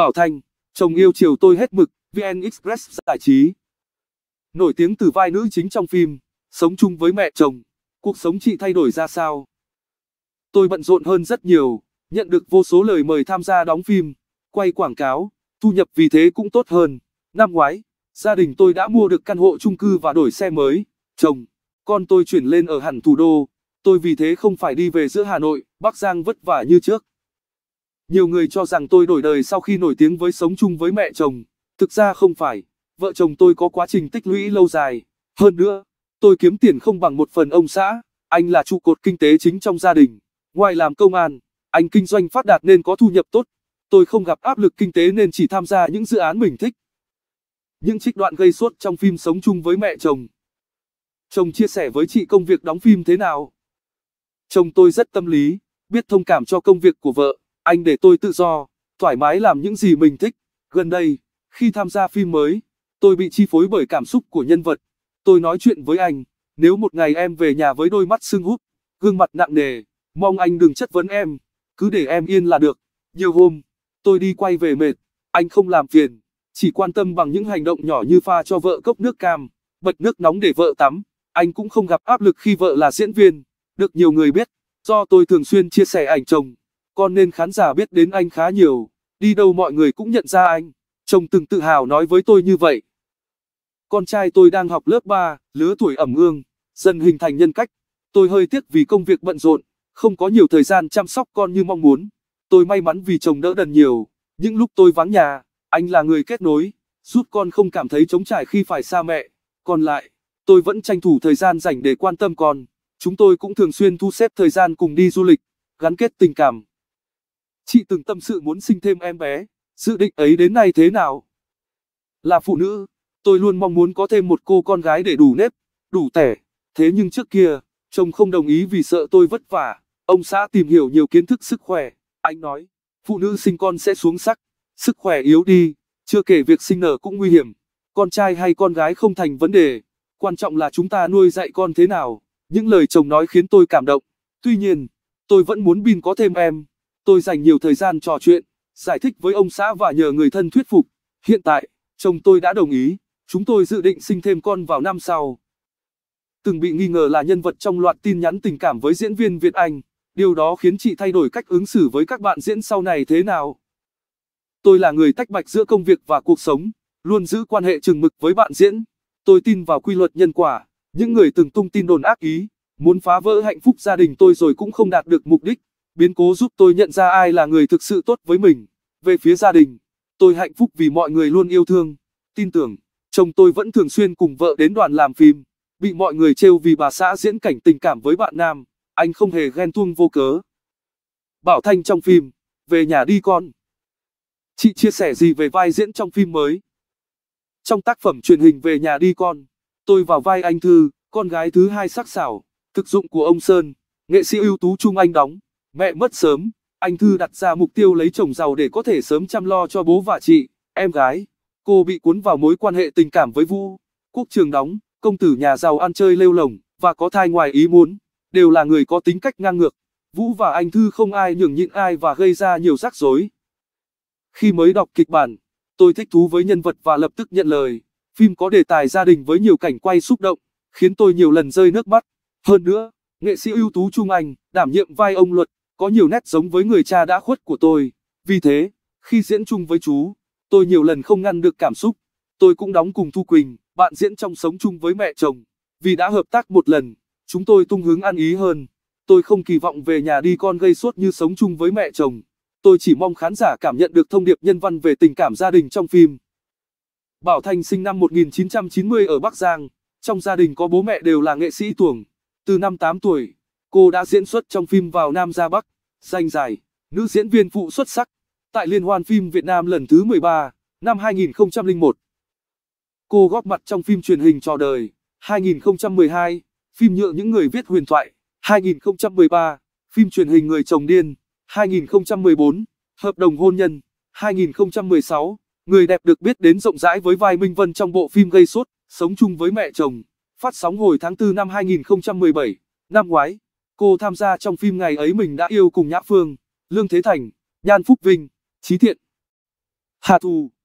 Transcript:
Bảo Thanh, chồng yêu chiều tôi hết mực, VN Express giải trí. Nổi tiếng từ vai nữ chính trong phim, sống chung với mẹ chồng, cuộc sống chị thay đổi ra sao? Tôi bận rộn hơn rất nhiều, nhận được vô số lời mời tham gia đóng phim, quay quảng cáo, thu nhập vì thế cũng tốt hơn. Năm ngoái, gia đình tôi đã mua được căn hộ chung cư và đổi xe mới, chồng, con tôi chuyển lên ở hẳn thủ đô, tôi vì thế không phải đi về giữa Hà Nội, Bắc Giang vất vả như trước. Nhiều người cho rằng tôi đổi đời sau khi nổi tiếng với sống chung với mẹ chồng. Thực ra không phải, vợ chồng tôi có quá trình tích lũy lâu dài. Hơn nữa, tôi kiếm tiền không bằng một phần ông xã, anh là trụ cột kinh tế chính trong gia đình. Ngoài làm công an, anh kinh doanh phát đạt nên có thu nhập tốt. Tôi không gặp áp lực kinh tế nên chỉ tham gia những dự án mình thích. Những trích đoạn gây suốt trong phim Sống chung với mẹ chồng. Chồng chia sẻ với chị công việc đóng phim thế nào? Chồng tôi rất tâm lý, biết thông cảm cho công việc của vợ anh để tôi tự do, thoải mái làm những gì mình thích. Gần đây, khi tham gia phim mới, tôi bị chi phối bởi cảm xúc của nhân vật. Tôi nói chuyện với anh, nếu một ngày em về nhà với đôi mắt sưng húp, gương mặt nặng nề, mong anh đừng chất vấn em, cứ để em yên là được. Nhiều hôm, tôi đi quay về mệt, anh không làm phiền, chỉ quan tâm bằng những hành động nhỏ như pha cho vợ cốc nước cam, bật nước nóng để vợ tắm. Anh cũng không gặp áp lực khi vợ là diễn viên, được nhiều người biết, do tôi thường xuyên chia sẻ ảnh chồng con nên khán giả biết đến anh khá nhiều, đi đâu mọi người cũng nhận ra anh. Chồng từng tự hào nói với tôi như vậy. Con trai tôi đang học lớp 3, lứa tuổi ẩm ương, dần hình thành nhân cách. Tôi hơi tiếc vì công việc bận rộn, không có nhiều thời gian chăm sóc con như mong muốn. Tôi may mắn vì chồng đỡ đần nhiều, những lúc tôi vắng nhà, anh là người kết nối, giúp con không cảm thấy trống trải khi phải xa mẹ. Còn lại, tôi vẫn tranh thủ thời gian dành để quan tâm con. Chúng tôi cũng thường xuyên thu xếp thời gian cùng đi du lịch, gắn kết tình cảm chị từng tâm sự muốn sinh thêm em bé, dự định ấy đến nay thế nào? Là phụ nữ, tôi luôn mong muốn có thêm một cô con gái để đủ nếp, đủ tẻ, thế nhưng trước kia, chồng không đồng ý vì sợ tôi vất vả, ông xã tìm hiểu nhiều kiến thức sức khỏe, anh nói, phụ nữ sinh con sẽ xuống sắc, sức khỏe yếu đi, chưa kể việc sinh nở cũng nguy hiểm, con trai hay con gái không thành vấn đề, quan trọng là chúng ta nuôi dạy con thế nào, những lời chồng nói khiến tôi cảm động, tuy nhiên, tôi vẫn muốn Bin có thêm em. Tôi dành nhiều thời gian trò chuyện, giải thích với ông xã và nhờ người thân thuyết phục. Hiện tại, chồng tôi đã đồng ý, chúng tôi dự định sinh thêm con vào năm sau. Từng bị nghi ngờ là nhân vật trong loạt tin nhắn tình cảm với diễn viên Việt Anh, điều đó khiến chị thay đổi cách ứng xử với các bạn diễn sau này thế nào. Tôi là người tách bạch giữa công việc và cuộc sống, luôn giữ quan hệ chừng mực với bạn diễn. Tôi tin vào quy luật nhân quả, những người từng tung tin đồn ác ý, muốn phá vỡ hạnh phúc gia đình tôi rồi cũng không đạt được mục đích biến cố giúp tôi nhận ra ai là người thực sự tốt với mình. Về phía gia đình, tôi hạnh phúc vì mọi người luôn yêu thương, tin tưởng. Chồng tôi vẫn thường xuyên cùng vợ đến đoàn làm phim, bị mọi người trêu vì bà xã diễn cảnh tình cảm với bạn nam, anh không hề ghen tuông vô cớ. Bảo Thanh trong phim, về nhà đi con. Chị chia sẻ gì về vai diễn trong phim mới? Trong tác phẩm truyền hình về nhà đi con, tôi vào vai anh Thư, con gái thứ hai sắc sảo, thực dụng của ông Sơn, nghệ sĩ ưu tú Trung Anh đóng. Mẹ mất sớm, anh Thư đặt ra mục tiêu lấy chồng giàu để có thể sớm chăm lo cho bố và chị, em gái. Cô bị cuốn vào mối quan hệ tình cảm với Vũ. Quốc trường đóng, công tử nhà giàu ăn chơi lêu lồng, và có thai ngoài ý muốn. Đều là người có tính cách ngang ngược. Vũ và anh Thư không ai nhường nhịn ai và gây ra nhiều rắc rối. Khi mới đọc kịch bản, tôi thích thú với nhân vật và lập tức nhận lời. Phim có đề tài gia đình với nhiều cảnh quay xúc động, khiến tôi nhiều lần rơi nước mắt. Hơn nữa, nghệ sĩ ưu tú Trung Anh đảm nhiệm vai ông luật có nhiều nét giống với người cha đã khuất của tôi. Vì thế, khi diễn chung với chú, tôi nhiều lần không ngăn được cảm xúc. Tôi cũng đóng cùng Thu Quỳnh, bạn diễn trong sống chung với mẹ chồng. Vì đã hợp tác một lần, chúng tôi tung hứng ăn ý hơn. Tôi không kỳ vọng về nhà đi con gây suốt như sống chung với mẹ chồng. Tôi chỉ mong khán giả cảm nhận được thông điệp nhân văn về tình cảm gia đình trong phim. Bảo Thanh sinh năm 1990 ở Bắc Giang, trong gia đình có bố mẹ đều là nghệ sĩ tuồng. Từ năm 8 tuổi, cô đã diễn xuất trong phim Vào Nam ra Bắc. Danh dài, nữ diễn viên phụ xuất sắc tại Liên hoan phim Việt Nam lần thứ 13 năm 2001. Cô góp mặt trong phim truyền hình trò đời 2012, phim nhựa những người viết huyền thoại 2013, phim truyền hình người chồng điên 2014, hợp đồng hôn nhân 2016, người đẹp được biết đến rộng rãi với vai Minh Vân trong bộ phim gây sốt, sống chung với mẹ chồng, phát sóng hồi tháng 4 năm 2017, năm ngoái. Cô tham gia trong phim ngày ấy mình đã yêu cùng Nhã Phương, Lương Thế Thành, Nhan Phúc Vinh, Trí Thiện, Hà Thù.